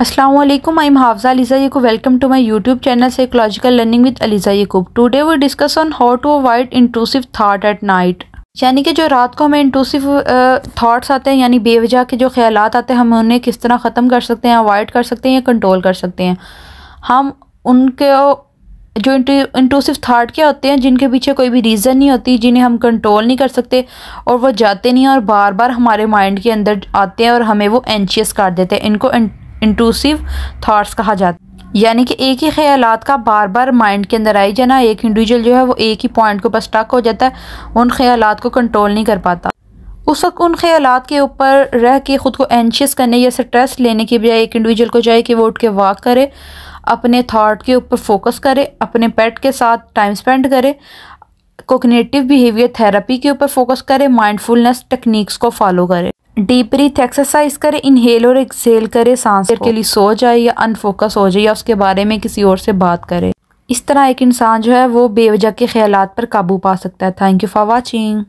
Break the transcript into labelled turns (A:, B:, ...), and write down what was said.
A: Aslam I am Hafza Aliza Yakub welcome to my YouTube channel psychological learning with Aliza Yakub today we discuss on how to avoid intrusive thought at night यानी कि जो रात को हमें इंटूसिव thoughts आते हैं यानी बेवजह के जो ख्याल आते हैं हम उन्हें किस तरह ख़त्म कर सकते हैं अवॉइड कर सकते हैं या कंट्रोल कर सकते हैं हम उनके जो इंटूसिव थाट क्या होते हैं जिनके पीछे कोई भी रीज़न नहीं होती जिन्हें हम कंट्रोल नहीं कर सकते और वो जाते नहीं और बार बार हमारे माइंड के अंदर आते हैं और हमें वो एनशियस कर देते हैं इनको इंट्रूसिव थाट्स कहा जाता है यानी कि एक ही ख्याल का बार बार माइंड के अंदर आई जाना एक इंडिविजुअल जो है वो एक ही पॉइंट के ऊपर स्टक हो जाता है उन ख्यालात को कंट्रोल नहीं कर पाता उस वक्त उन ख्यालात के ऊपर रह के ख़ुद को एनशियस करने या स्ट्रेस लेने के बजाय एक इंडिविजुअल को चाहिए कि वो उठ के वॉक करे अपने थाट के ऊपर फोकस करे अपने पेट के साथ टाइम स्पेंड करे कोकनेटिव बिहेवियर थेरेपी के ऊपर फोकस करे माइंडफुलनेस टेक्निक्स को फॉलो करे डीप ब्रीथ एक्सरसाइज करें इनहेल और एक्सेल करें सांस के लिए सो जाए या अनफोकस हो जाए या उसके बारे में किसी और से बात करें इस तरह एक इंसान जो है वो बेवजह के ख्याल पर काबू पा सकता है थैंक यू फॉर वॉचिंग